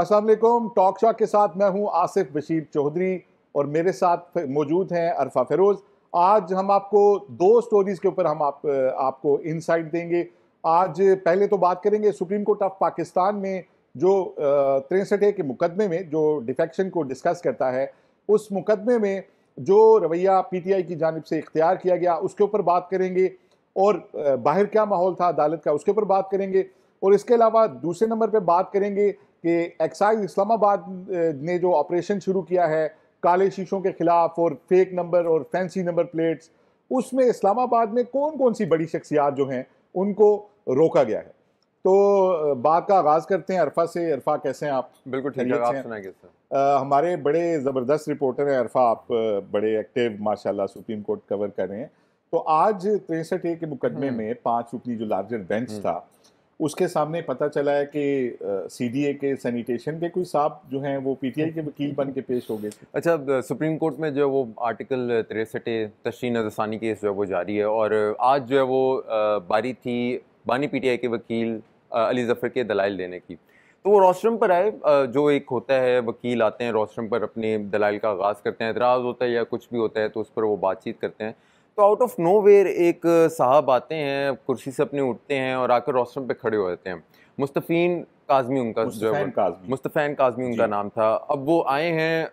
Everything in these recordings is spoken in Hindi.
असलम टॉक शॉक के साथ मैं हूं आसिफ बशीर चौधरी और मेरे साथ मौजूद हैं अरफा फिरोज आज हम आपको दो स्टोरीज के ऊपर हम आप आपको इनसाइट देंगे आज पहले तो बात करेंगे सुप्रीम कोर्ट ऑफ पाकिस्तान में जो तिरसठ के मुकदमे में जो डिफेक्शन को डिस्कस करता है उस मुकदमे में जो रवैया पीटीआई की जानब से इख्तियार किया गया उसके ऊपर बात करेंगे और बाहर क्या माहौल था अदालत का उसके ऊपर बात करेंगे और इसके अलावा दूसरे नंबर पर बात करेंगे कि एक्साइज इस्लामाबाद ने जो ऑपरेशन शुरू किया है काले शीशों के खिलाफ और फेक नंबर और फैंसी नंबर प्लेट्स उसमें इस्लामाबाद में कौन कौन सी बड़ी शख्सियात जो हैं उनको रोका गया है तो बात का आगाज़ करते हैं अरफा से अरफा कैसे हैं आप बिल्कुल ठीक है आप सुनाएंगे हमारे बड़े ज़बरदस्त रिपोर्टर हैं अरफा आप बड़े एक्टिव माशाल्लाह सुप्रीम कोर्ट कवर कर रहे हैं तो आज तिरसठ ए के मुकदमे हम्म। में पाँच रुकनी जो लार्जर हम्म। बेंच था उसके सामने पता चला है कि सीडीए के सैनिटेशन के कोई साहब जो हैं वो पीटीआई के वकील बन के पेश हो गए थे अच्छा सुप्रीम कोर्ट में जो है वो आर्टिकल तिरसठ तशीन अजसानी केस जो है वो जारी है और आज जो है वो बारी थी बानी पीटीआई के वकील अली जफ़र के दलाइल देने की तो वो रोस्ट्रम पर आए जो एक होता है वकील आते हैं रोस्ट्रम पर अपने दलाइल का आगाज़ करते हैं एतराज़ होता है या कुछ भी होता है तो उस पर वो बातचीत करते हैं तो आउट ऑफ नो वेयर एक साहब आते हैं कुर्सी से अपने उठते हैं और आकर रोस्टम पे खड़े हो जाते हैं मुस्तफ़ीन काजमी उनका जो है मुस्तफ़ैन काजमी उनका नाम था अब वो आए हैं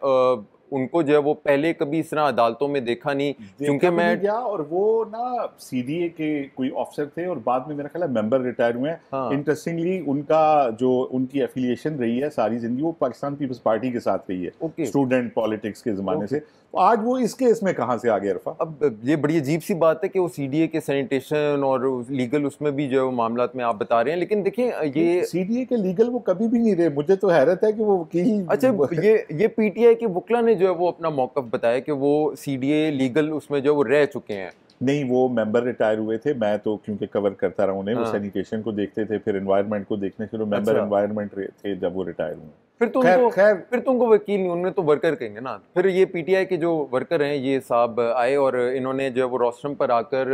उनको जो है वो पहले कभी इस तरह अदालतों में देखा नहीं क्योंकि मैं गया और वो ना सीडीए के कोई ऑफिसर थे और बाद में मेरा ख्याल है मेंबर रिटायर हुए हैं हाँ। इंटरेस्टिंगली उनका जो उनकी एफिलिएशन रही है सारी जिंदगी वो पाकिस्तान पीपल्स पार्टी के साथ रही है स्टूडेंट पॉलिटिक्स के ज़माने से आज वो इस केस में कहाँ से आ गया अरफा अब ये बड़ी अजीब सी बात है कि वो ए के सैनिटेशन और लीगल उसमें भी जो है मामला में आप बता रहे हैं लेकिन देखिए ये सीडीए के लीगल वो कभी भी नहीं रहे मुझे तो हैरत है कि वो वकील अच्छा ये ये पीटीआई के वकला ने जो है वो अपना मौकफ बताया कि वो ए लीगल उसमें जो है वो रह चुके हैं नहीं वो मेंबर रिटायर हुए थे मैं तो क्योंकि कवर करता रहा उन्हें हाँ। वो सैनिटेशन को देखते थे फिर एनवायरनमेंट को देखने के लिए मेंबर अच्छा। एनवायरनमेंट थे जब वो रिटायर हुए फिर तो खैर, उनको खैर फिर तो उनको वकील नहीं उनमें तो वर्कर कहेंगे ना फिर ये पीटीआई के जो वर्कर हैं ये साहब आए और इन्होंने जो है वो रोस्ट्रम पर आकर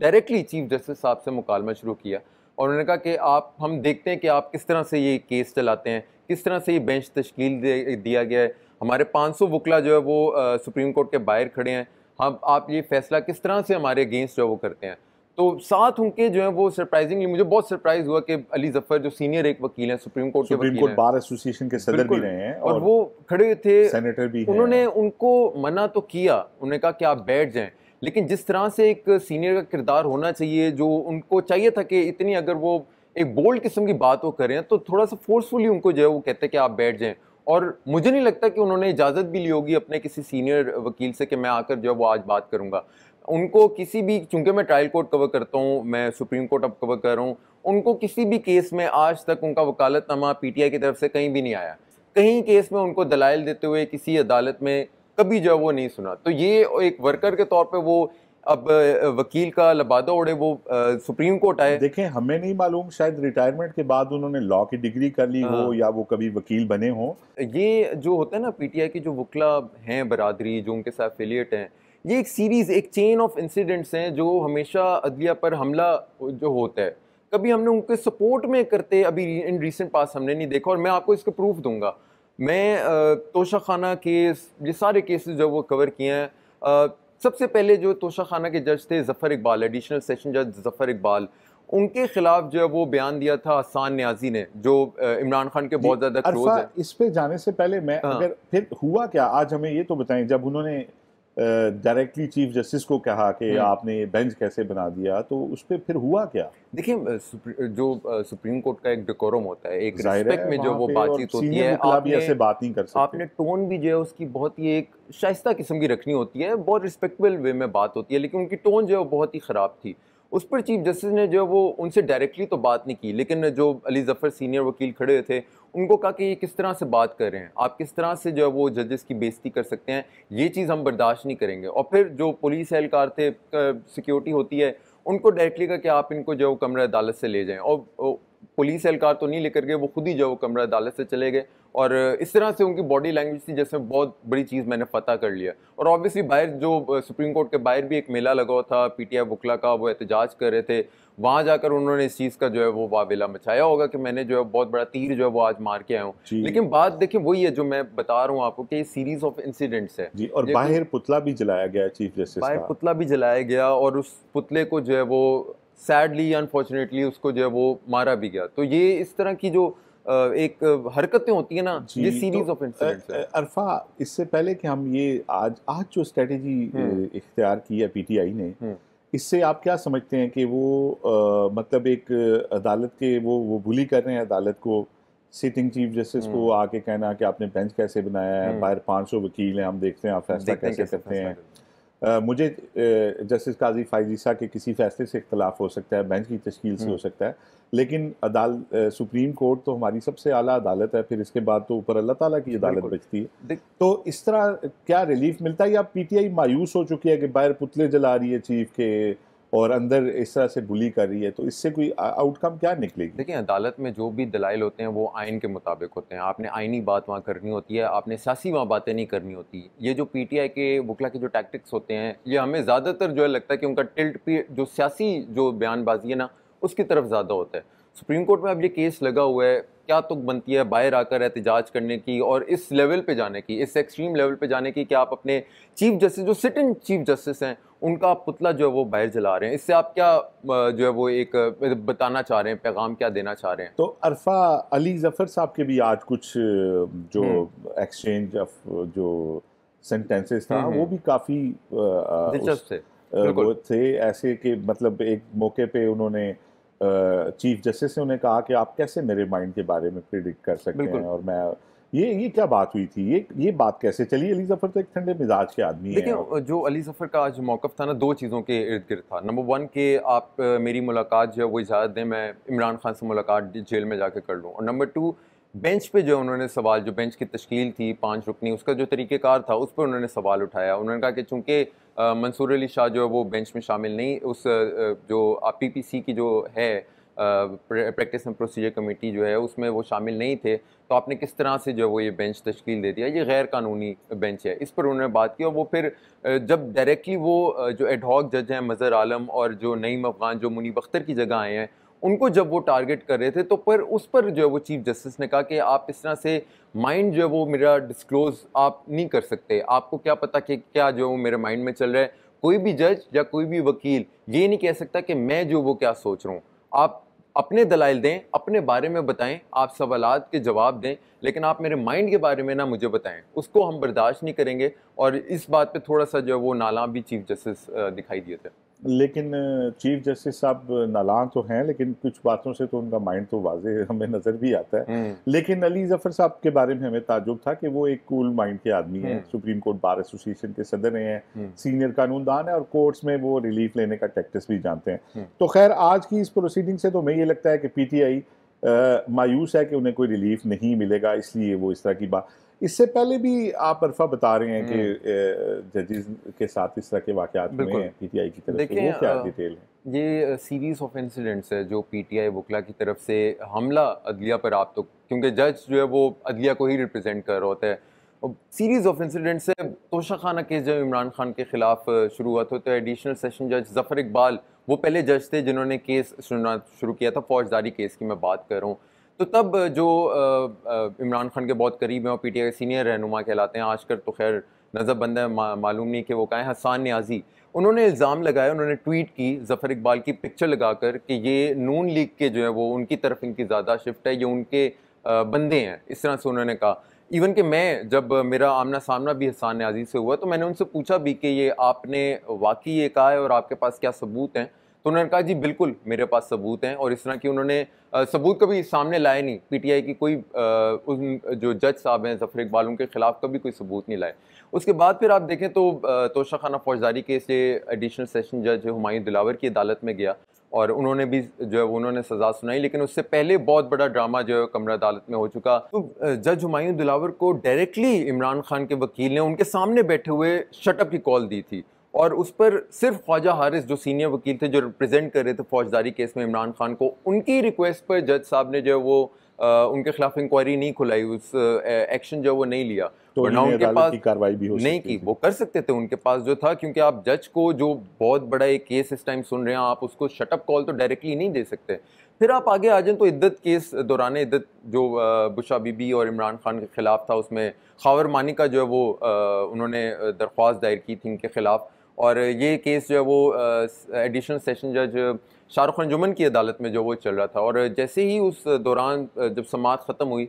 डायरेक्टली चीफ जस्टिस साहब से मुकालमा शुरू किया और उन्होंने कहा कि आप हम देखते हैं कि आप किस तरह से ये केस चलाते हैं किस तरह से ये बेंच तश्कील दिया गया है हमारे 500 वकला जो है वो सुप्रीम कोर्ट के बाहर खड़े हैं हम आप ये फैसला किस तरह से हमारे अगेंस्ट जो है वो करते हैं तो साथ उनके जो है वो सरप्राइजिंगली मुझे बहुत सरप्राइज हुआ कि अली जफर जो सीनियर एक वकील हैं सुप्रीम कोर्ट के वकील कोर्ट बार एसोसिएशन के सदर भी रहे हैं और, और वो खड़े हुए थे सेनेटर भी उन्होंने उनको मना तो किया उन्होंने कहा कि आप बैठ जाएं लेकिन जिस तरह से एक सीनियर का किरदार होना चाहिए जो उनको चाहिए था कि इतनी अगर वो एक बोल्ड किस्म की बात वो करें तो थोड़ा सा फोर्सफुली उनको जो है वो कहते हैं कि आप बैठ जाएं और मुझे नहीं लगता कि उन्होंने इजाज़त भी ली होगी अपने किसी सीनियर वकील से कि मैं आकर जो है वो आज बात करूंगा उनको किसी भी चूंकि मैं ट्रायल कोर्ट कवर करता हूँ मैं सुप्रीम कोर्ट अब कवर कर रहा हूँ उनको किसी भी केस में आज तक उनका वकालतनामा पी की तरफ से कहीं भी नहीं आया कहीं केस में उनको दलाइल देते हुए किसी अदालत में कभी जो है वो नहीं सुना तो ये एक वर्कर के तौर पे वो अब वकील का लबादा उड़े वो आ, सुप्रीम कोर्ट आए देखें हमें नहीं मालूम शायद रिटायरमेंट के बाद उन्होंने लॉ की डिग्री कर ली हो हाँ। या वो कभी वकील बने हों ये जो होता है ना पीटीआई की जो वकला हैं बरदरी जो उनके साथ एफिलियट हैं ये एक सीरीज़ एक चेन ऑफ इंसिडेंट्स हैं जो हमेशा अदलिया पर हमला जो होता है कभी हमने उनके सपोर्ट में करते अभी इन रीसेंट पास हमने नहीं देखा और मैं आपको इसका प्रूफ दूंगा मैं तोशा खाना केस ये सारे केसेस जो वो कवर किए हैं सबसे पहले जो तोशा खाना के जज थे जफ़र इकबाल एडिशनल सेशन जज जफ़र इकबाल उनके खिलाफ जो है वो बयान दिया था आसान न्याजी ने जो इमरान खान के बहुत ज़्यादा इस पे जाने से पहले मैं हाँ। अगर फिर हुआ क्या आज हमें ये तो बताएं जब उन्होंने डायरेक्टली चीफ जस्टिस को कहा कि हम्म। आपने बेंच कैसे बना दिया तो उस पर फिर हुआ क्या देखिए जो सुप्रीम कोर्ट का एक डिकोरम होता है एक रिस्पेक्ट में जो वो बातचीत होती है आपने, ऐसे बात नहीं कर सकते आपने टोन भी जो है उसकी बहुत ही एक शाइस्ता किस्म की रखनी होती है बहुत रिस्पेक्टेबल वे में बात होती है लेकिन उनकी टोन जो है वो बहुत ही ख़राब थी उस पर चीफ जस्टिस ने जो वो उनसे डायरेक्टली तो बात नहीं की लेकिन जो अली जफ़र सीनियर वकील खड़े थे उनको कहा कि ये किस तरह से बात कर रहे हैं आप किस तरह से जो है वो जजेस की बेइज्जती कर सकते हैं ये चीज़ हम बर्दाश्त नहीं करेंगे और फिर जो पुलिस एहलकार थे सिक्योरिटी होती है उनको डायरेक्टली कहा कि आप इनको जो कमरा अदालत से ले जाएं और पुलिस एहलकार तो नहीं लेकर गए वो खुद ही जो वो कमरा अदालत से चले गए और इस तरह से उनकी बॉडी लैंग्वेज थी जैसे बहुत बड़ी चीज़ मैंने पता कर लिया और ऑब्वियसली बाहर जो सुप्रीम कोर्ट के बाहर भी एक मेला लगा हुआ था पीटीआई वकला का वो एहतजाज कर रहे थे वहाँ जाकर उन्होंने इस चीज़ का जो है वो वावेला मचाया होगा कि मैंने जो है बहुत बड़ा तीर जो है वो आज मार के आया हूँ लेकिन बात देखिए वही है जो मैं बता रहा हूँ आपको कि ये सीरीज ऑफ इंसिडेंट्स है जी और बाहर पुतला भी जलाया गया चीफ जस्टिस बाहर पुतला भी जलाया गया और उस पुतले को जो है वो सैडली अनफॉर्चुनेटली उसको जो है वो मारा भी गया तो ये इस तरह की जो एक हरकतें होती है ना ये सीरीज ऑफ इंसिडेंट्स अरफा इससे पहले कि हम ये आज आज जो स्ट्रेटेजी हम्म। इख्तियार की है पीटीआई ने हम्म। इससे आप क्या समझते हैं कि वो आ, मतलब एक अदालत के वो वो भूली कर रहे हैं अदालत को सिटिंग चीफ जस्टिस को हम्म। आके कहना कि आपने बेंच कैसे बनाया है बाहर 500 वकील हैं हम देखते हैं आप फैसला कैसे करते हैं मुझे जस्टिस काजी फायजीसा के किसी फैसले से इख्तलाफ हो सकता है बेंच की तश्कील से हम्म। हो सकता है लेकिन अदाल सुप्रीम कोर्ट तो हमारी सबसे आला अदालत है फिर इसके बाद तो ऊपर अल्लाह ताला की अदालत बचती है तो इस तरह क्या रिलीफ मिलता है या पीटीआई मायूस हो चुकी है कि बाहर पुतले जला रही है चीफ के और अंदर इस तरह से बुली कर रही है तो इससे कोई आउटकम क्या निकलेगी देखिए अदालत में जो भी दलाइल होते हैं वो आइन के मुताबिक होते हैं आपने आइनी बात वहाँ करनी होती है आपने सियासी वहाँ बातें नहीं करनी होती ये जो पी टी आई के वकला के जो टैक्टिक्स होते हैं ये हमें ज़्यादातर जो है लगता है कि उनका टिल्ट पी जो सियासी जो बयानबाजी है ना उसकी तरफ ज़्यादा होता है सुप्रीम कोर्ट में अब ये केस लगा हुआ है क्या तुक तो बनती है बाहर आकर एहतजाज करने की और इस लेवल पे जाने की इस एक्सट्रीम लेवल पे जाने की कि आप अपने चीफ जस्टिस जो सिटिंग चीफ जस्टिस हैं उनका पुतला जो है वो बाहर जला रहे हैं इससे आप क्या जो है वो एक बताना चाह रहे हैं पैगाम क्या देना चाह रहे हैं तो अरफा अली जफ़र साहब के भी आज कुछ जो एक्सचेंज हम्म। ऑफ जो सेंटेंसेस था हम्म, हम्म। वो भी काफ़ी दिलचस्प थे वो थे ऐसे कि मतलब एक मौके पे उन्होंने चीफ जस्टिस से उन्हें कहा कि आप कैसे मेरे माइंड के बारे में प्रिडिक्ट कर सकते हैं और मैं ये ये क्या बात हुई थी ये ये बात कैसे चली अली जफर तो एक ठंडे मिजाज के आदमी है लेकिन जो अली जफर का आज मौकफ था ना दो चीज़ों के इर्द गिर्द था नंबर वन के आप मेरी मुलाकात जो है वो इजाज़त दें मैं इमरान खान से मुलाकात जेल में जाके कर लूँ और नंबर टू बेंच पे जो उन्होंने सवाल जो बेंच की तश्कील थी पांच रुकनी उसका जो तरीक़ेकार था उस पर उन्होंने सवाल उठाया उन्होंने कहा कि चूँकि मंसूर अली शाह जो है वो बेंच में शामिल नहीं उस जो पी पी सी की जो है प्रैक्टिस एंड प्रोसीजर कमेटी जो है उसमें वो शामिल नहीं थे तो आपने किस तरह से जो वो ये बेंच तश्कील दे दिया ये गैर कानूनी बेंच है इस पर उन्होंने बात की और वो फिर जब डायरेक्टली वो जो एडहॉक जज हैं मज़र आलम और जो नईम अफ़गान जो मुनीब अख्तर की जगह आए हैं उनको जब वो टारगेट कर रहे थे तो पर उस पर जो है वो चीफ जस्टिस ने कहा कि आप इस तरह से माइंड जो है वो मेरा डिस्क्लोज आप नहीं कर सकते आपको क्या पता कि क्या जो वो मेरे माइंड में चल रहा है कोई भी जज या कोई भी वकील ये नहीं कह सकता कि मैं जो वो क्या सोच रहा हूँ आप अपने दलाइल दें अपने बारे में बताएं आप सवाल के जवाब दें लेकिन आप मेरे माइंड के बारे में ना मुझे बताएं उसको हम बर्दाश्त नहीं करेंगे और इस बात पे थोड़ा सा जो है वो नाला भी चीफ जस्टिस दिखाई दिए थे लेकिन चीफ जस्टिस साहब नालान तो हैं लेकिन कुछ बातों से तो उनका माइंड तो वाजे हमें नज़र भी आता है हम्म। लेकिन अली जफ़र साहब के बारे में हमें ताजुब था कि वो एक कूल माइंड के आदमी हैं हम्म। सुप्रीम कोर्ट बार एसोसिएशन के सदर रहे हैं हम्म। सीनियर कानूनदान है और कोर्ट्स में वो रिलीफ लेने का टैक्टिस भी जानते हैं तो खैर आज की इस प्रोसीडिंग से तो हमें ये लगता है कि पी टी आई मायूस है कि उन्हें कोई रिलीफ नहीं मिलेगा इसलिए वो इस तरह की बात इससे पहले भी आप अरफा बता रहे हैं कि हम्म। जजेस के साथ इस तरह के वाकत पीटीआई की तरफ से वो क्या डिटेल है ये सीरीज ऑफ इंसिडेंट्स है जो पीटीआई वकला की तरफ से हमला अदलिया पर आप तो क्योंकि जज जो है वो अदलिया को ही रिप्रेजेंट कर रहा होता है सीरीज़ ऑफ इंसिडेंट्स है तोशा खाना केस जब इमरान खान के ख़िलाफ़ शुरू हुआ था तो एडिशनल सेशन जज जफ़र इकबाल वो पहले जज थे जिन्होंने केस सुनना शुरू किया था फौजदारी केस की मैं बात कर रहा हूँ तो तब जो इमरान खान के बहुत करीब हैं और पी टी आई सीनियर रहनुमा कहलाते हैं आजकल तो खैर नजर बंद है मा, मालूम नहीं कि वो कहें हसान न्याजी उन्होंने इल्ज़ाम लगाया उन्होंने ट्वीट की जफ़र इकबाल की पिक्चर लगाकर कि ये नून लीग के जो है वो उनकी तरफ इनकी ज़्यादा शिफ्ट है ये उनके बंदे हैं इस तरह से उन्होंने कहा इवन कि मैं जब मेरा आमना सामना भी हसान न्याजी से हुआ तो मैंने उनसे पूछा भी कि ये आपने वाकई ये कहा है और आपके पास क्या सबूत हैं तो उन्होंने कहा जी बिल्कुल मेरे पास सबूत हैं और इस तरह की उन्होंने सबूत कभी सामने लाए नहीं पीटीआई की कोई उन जो जज साहब हैं जफर इकबाल उनके खिलाफ कभी कोई सबूत नहीं लाए उसके बाद फिर आप देखें तो तोशा खाना फौजदारी के से एडिशनल सेशन जज हुमायूं दिलावर की अदालत में गया और उन्होंने भी जो है उन्होंने सज़ा सुनाई लेकिन उससे पहले बहुत बड़ा ड्रामा जो है कमरा अदालत में हो चुका तो जज हुमायूं दिलावर को डायरेक्टली इमरान खान के वकील ने उनके सामने बैठे हुए शटअप की कॉल दी थी और उस पर सिर्फ ख्वाजा हारिस जो सीनियर वकील थे जो रिप्रेजेंट कर रहे थे फौजदारी केस में इमरान खान को उनकी रिक्वेस्ट पर जज साहब ने जो है वो आ, उनके खिलाफ इंक्वायरी नहीं खुलाई उस एक्शन जो वो नहीं लिया तो ना उनके पास कार्रवाई भी हो नहीं की वो कर सकते थे उनके पास जो था क्योंकि आप जज को जो बहुत बड़ा एक केस इस टाइम सुन रहे हैं आप उसको शटअप कॉल तो डायरेक्टली नहीं दे सकते फिर आप आगे आ जाए तो इद्दत केस दौरान इद्दत जो बुशा बीबी और इमरान खान के ख़िलाफ़ था उसमें खावर मानी का जो है वो उन्होंने दरख्वास्त दायर की थी इनके खिलाफ़ और ये केस जो है वो एडिशनल सेशन जज शाहरुख खान जुमन की अदालत में जो वो चल रहा था और जैसे ही उस दौरान जब समात ख़त्म हुई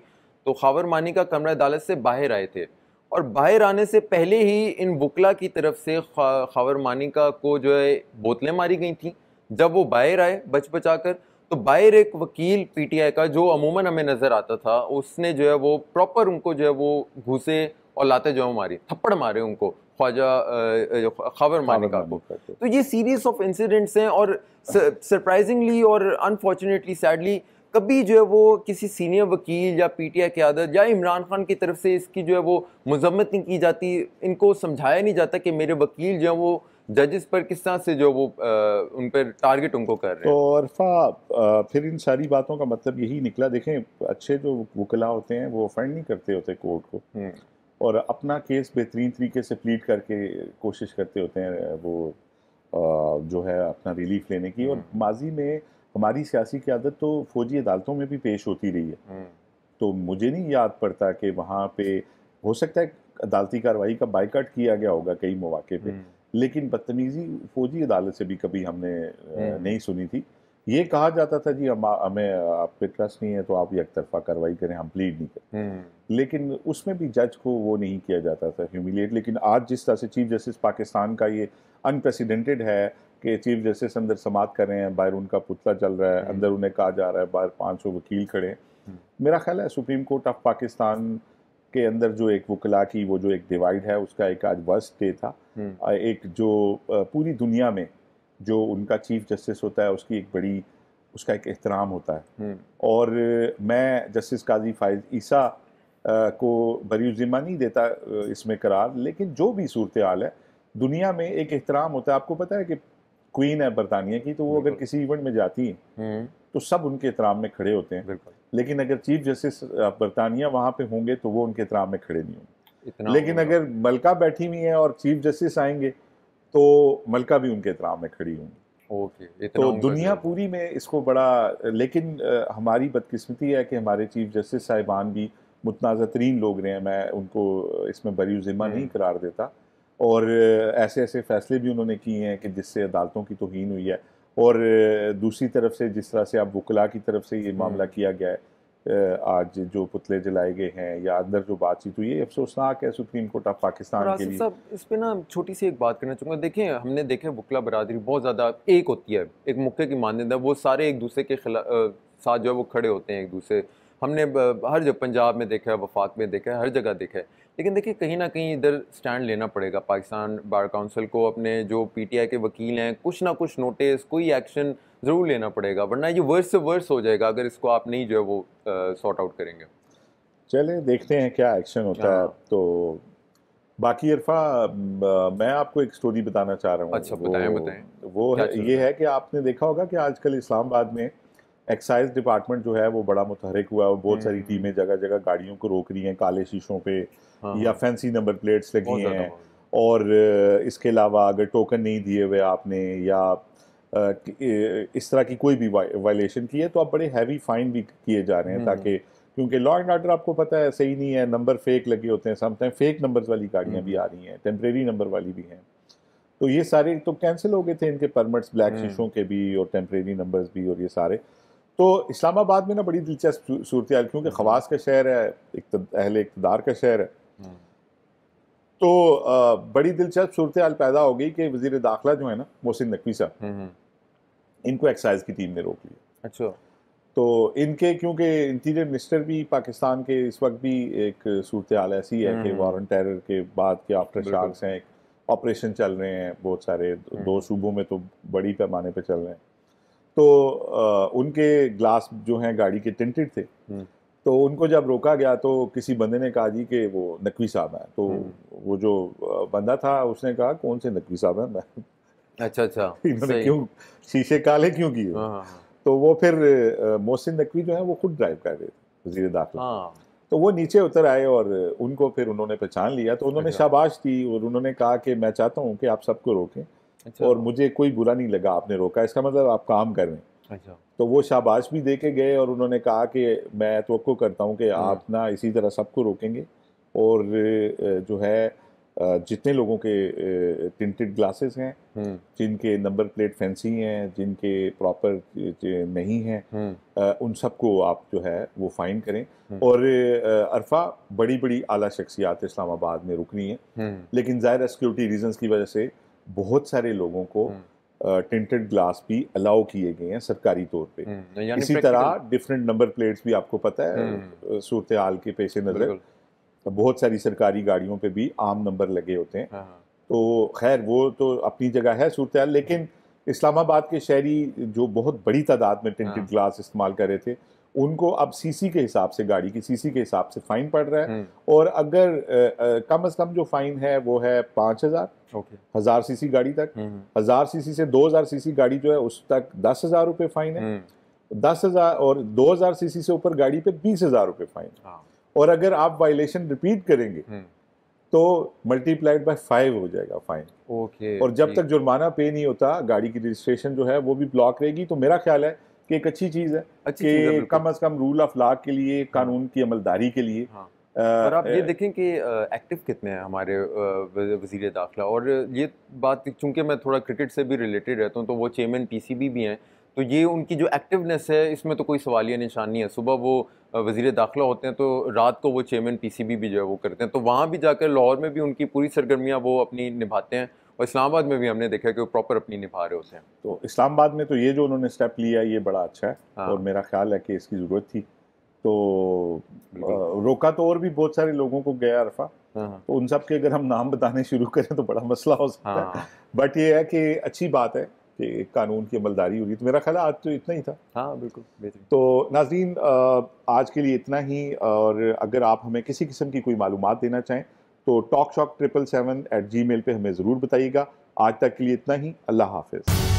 तो खावर मानी का कमरा अदालत से बाहर आए थे और बाहर आने से पहले ही इन वकला की तरफ से खा, खावर मानी का को जो है बोतलें मारी गई थी जब वो बाहर आए बच बचा कर तो बाहर एक वकील पीटीआई का जो अमूमन हमें नज़र आता था उसने जो है वो प्रॉपर उनको जो है वो घुसे और लाते जो है मारी थप्पड़ मारे उनको ख्वाजा खबर मानिका को तो ये सीरीज ऑफ इंसिडेंट्स हैं और सरप्राइजिंगली और अनफॉर्चुनेटली सैडली कभी जो है वो किसी सीनियर वकील या पी टी आई क्यादत या इमरान खान की तरफ से इसकी जो है वो मजम्मत नहीं की जाती इनको समझाया नहीं जाता कि मेरे वकील जो है वो जजेस पर किस तरह से जो वो आ, उन पर टारगेट उनको कर रहे हैं तो अरफा फिर इन सारी बातों का मतलब यही निकला देखें अच्छे जो वकला होते हैं वो ऑफेंड नहीं करते होते कोर्ट को हम्म। और अपना केस बेहतरीन तरीके से प्लीट करके कोशिश करते होते हैं वो जो है अपना रिलीफ लेने की और हम्म। माजी में हमारी सियासी क्यादत तो फौजी अदालतों में भी पेश होती रही है हम्म। तो मुझे नहीं याद पड़ता कि वहाँ पे हो सकता है अदालती कार्रवाई का बाइकट किया गया होगा कई मौाक़े पे हम्म। लेकिन बदतमीज़ी फौजी अदालत से भी कभी हमने नहीं सुनी थी ये कहा जाता था जी हम हमें आप पे ट्रस्ट नहीं है तो आप एक तरफा कार्रवाई करें हम प्लीड नहीं करें हम्म। लेकिन उसमें भी जज को वो नहीं किया जाता था ह्यूमिलिएट लेकिन आज जिस तरह से चीफ जस्टिस पाकिस्तान का ये अनप्रेसिडेंटेड है कि चीफ जस्टिस अंदर समात कर रहे हैं बाहर उनका पुतला चल रहा है हम्म। अंदर उन्हें कहा जा रहा है बाहर पाँच सौ वकील खड़े हैं हम्म। मेरा ख्याल है सुप्रीम कोर्ट ऑफ पाकिस्तान के अंदर जो एक वकला की वो जो एक डिवाइड है उसका एक आज वर्स्ट डे था एक जो पूरी दुनिया में जो उनका चीफ जस्टिस होता है उसकी एक बड़ी उसका एक एहतराम होता है हम्म। और मैं जस्टिस काजी फायज ईसा को बरी ज़िम्मा नहीं देता इसमें करार लेकिन जो भी सूरत हाल है दुनिया में एक एहतराम होता है आपको पता है कि क्वीन है बरतानिया की तो वो अगर किसी इवेंट में जाती हैं हम्म। तो सब उनके एहतराम में खड़े होते हैं लेकिन अगर चीफ जस्टिस बरतानिया वहाँ पे होंगे तो वो उनके एहतराम में खड़े नहीं होंगे लेकिन अगर मलका बैठी हुई है और चीफ जस्टिस आएंगे तो मलका भी उनके इतराम में खड़ी हूँ ओके तो दुनिया पूरी में इसको बड़ा लेकिन हमारी बदकिस्मती है कि हमारे चीफ जस्टिस साहिबान भी मुतनाज़ तरीन लोग रहे हैं मैं उनको इसमें बरी ज़िम्मा हम्म। नहीं करार देता और ऐसे ऐसे फ़ैसले भी उन्होंने किए हैं कि जिससे अदालतों की तोहन हुई है और दूसरी तरफ से जिस तरह से अब वकला की तरफ से ये हम्म। मामला किया गया है आज जो पुतले जलाए गए हैं या अंदर जो बातचीत हुई है अफसोसनाक है सुप्रीम कोर्ट ऑफ पाकिस्तान के लिए इस पर ना छोटी सी एक बात करना चाहूँगा देखें हमने देखे बुकला बरदरी बहुत ज़्यादा एक होती है एक मुक्के की मानदा वो सारे एक दूसरे के खिला साथ जो है वो खड़े होते हैं एक दूसरे हमने हर जगह पंजाब में देखा है वफाक में देखा है हर जगह देखा है लेकिन देखिए कहीं ना कहीं इधर स्टैंड लेना पड़ेगा पाकिस्तान बार काउंसिल को अपने जो पीटीआई के वकील हैं कुछ ना कुछ नोटिस कोई एक्शन ज़रूर लेना पड़ेगा वरना ये वर्स से वर्स हो जाएगा अगर इसको आप नहीं जो है वो सॉर्ट आउट करेंगे चले देखते हैं क्या एक्शन होता है हाँ। तो बाकी अरफा मैं आपको एक स्टोरी बताना चाह रहा हूँ अच्छा बताएं बताएं वो है ये है कि आपने देखा होगा कि आजकल इस्लामाबाद में एक्साइज डिपार्टमेंट जो है वो बड़ा मुतहरक हुआ है बहुत हम्म। सारी टीमें जगह जगह गाड़ियों को रोक रही हैं काले शीशों पे हाँ। या फैंसी नंबर प्लेट्स लगी हैं और इसके अलावा अगर टोकन नहीं दिए हुए आपने या इस तरह की कोई भी वायलेशन की है तो आप बड़े हैवी फाइन भी किए जा रहे हैं हम्म, ताकि हम्म। क्योंकि लॉ एंड ऑर्डर आपको पता है सही नहीं है नंबर फेक लगे होते हैं हैं फेक नंबर्स वाली गाड़ियाँ भी आ रही हैं टेम्प्रेरी नंबर वाली भी हैं तो ये सारे तो कैंसिल हो गए थे इनके परमिट्स ब्लैक शीशों के भी और टेम्प्रेरी नंबर्स भी और ये सारे तो इस्लामाबाद में ना बड़ी दिलचस्प सूरत हाल क्योंकि हम्म। खवास का शहर है अहल इकतदार का शहर है हम्म। तो आ, बड़ी दिलचस्प सूरत हाल पैदा हो गई कि वजीर दाखिला जो है ना मोहसिन नकवी साहब हम्म, इनको एक्साइज की टीम ने रोक लिया अच्छा तो इनके क्योंकि इंटीरियर मिनिस्टर भी पाकिस्तान के इस वक्त भी एक सूरत हाल ऐसी है कि वारन टेरर के बाद के आफ्टर शार्क हैं ऑपरेशन चल रहे हैं बहुत सारे दो सूबों में तो बड़ी पैमाने पर चल रहे हैं तो उनके ग्लास जो हैं गाड़ी के टेंटेड थे हम्म। तो उनको जब रोका गया तो किसी बंदे ने कहा जी कि वो नकवी साहब हैं तो हम्म। वो जो बंदा था उसने कहा कौन से नकवी साहब हैं मैं अच्छा अच्छा इन्होंने क्यों शीशे काले क्यों किए हाँ, हाँ, हाँ। तो वो फिर मोहसिन नकवी जो है वो खुद ड्राइव कर रहे थे वजीर दाखिला तो वो नीचे उतर आए और उनको फिर उन्होंने पहचान लिया तो उन्होंने अच्छा। शाबाश दी और उन्होंने कहा कि मैं चाहता हूँ कि आप सबको रोकें अच्छा। और मुझे कोई बुरा नहीं लगा आपने रोका इसका मतलब आप काम कर रहे हैं अच्छा। तो वो शाबाश भी दे के गए और उन्होंने कहा कि मैं तो करता हूँ कि हम्म। आप ना इसी तरह सबको रोकेंगे और जो है जितने लोगों के टिंटेड हम्म। ग्लासेस हैं जिनके नंबर प्लेट फैंसी हैं जिनके प्रॉपर नहीं हैं हम्म। उन सबको आप जो है वो फाइन करें और अरफा बड़ी बड़ी आला शख्सियात इस्लामाबाद में रुकनी है लेकिन ज़ाहिर सिक्योरिटी रीजंस की वजह से बहुत सारे लोगों को टिंटेड हम्म। ग्लास भी अलाउ किए गए हैं सरकारी तौर पे हम्म, इसी तरह डिफरेंट नंबर प्लेट्स भी आपको पता है हम्म। सूरत हाल के पेश नज़र बहुत सारी सरकारी गाड़ियों पे भी आम नंबर लगे होते हैं हाँ, हाँ। तो खैर वो तो अपनी जगह है सूरत हाल लेकिन इस्लामाबाद के शहरी जो बहुत बड़ी तादाद में टिंटेड हाँ। ग्लास इस्तेमाल कर रहे थे उनको अब सीसी के हिसाब से गाड़ी की सीसी के हिसाब से फाइन पड़ रहा है हम्म। और अगर आ, आ, कम से कम जो फाइन है वो है पांच हज़ार okay. हज़ार सीसी गाड़ी तक हम्म, हम्म। हज़ार सीसी से दो हज़ार सीसी गाड़ी जो है उस तक दस हज़ार रुपये फाइन है दस हज़ार और दो हज़ार सीसी से ऊपर गाड़ी पे बीस हज़ार रुपये फाइन हाँ। और अगर आप वायलेशन रिपीट करेंगे तो मल्टीप्लाइड बाय फाइव हो जाएगा फाइन ओके और जब तक जुर्माना पे नहीं होता गाड़ी की रजिस्ट्रेशन जो है वो भी ब्लॉक रहेगी तो मेरा ख्याल है कि एक अच्छी चीज़ है अच्छी कि कम अज़ कम रूल ऑफ लॉ के लिए हाँ। कानून की अमलदारी के लिए हाँ। और आप ये देखें कि एक्टिव कितने हैं हमारे वजीर दाखिला और ये बात चूँकि मैं थोड़ा क्रिकेट से भी रिलेटेड रहता हूँ तो वो चेयरमैन बी भी हैं तो ये उनकी जो एक्टिवनेस है इसमें तो कोई सवाल या निशान नहीं है सुबह वो वजीर दाखिला होते हैं तो रात को वो चेयरमैन पीसीबी भी जो है वो करते हैं तो वहाँ भी जाकर लाहौर में भी उनकी पूरी सरगर्मियाँ वो अपनी निभाते हैं और इस्लामाबाद में भी हमने देखा कि वो प्रॉपर अपनी निभा रहे होते हैं तो इस्लामाबाद में तो ये जो उन्होंने स्टेप लिया ये बड़ा अच्छा है हाँ। और मेरा ख्याल है कि इसकी ज़रूरत थी तो रोका तो और भी बहुत सारे लोगों को गया अरफा हाँ, हाँ। तो उन सब के अगर हम नाम बताने शुरू करें तो बड़ा मसला हो सकता है बट हाँ। ये है कि अच्छी बात है कि कानून की अमलदारी होगी तो मेरा ख्याल आज तो इतना ही था हाँ बिल्कुल तो नाजरीन आज के लिए इतना ही और अगर आप हमें किसी किस्म की कोई मालूम देना चाहें तो talk shock triple seven eight Gmail पर हमें ज़रूर बताइएगा आज तक के लिए इतना ही अल्लाह हाफिज़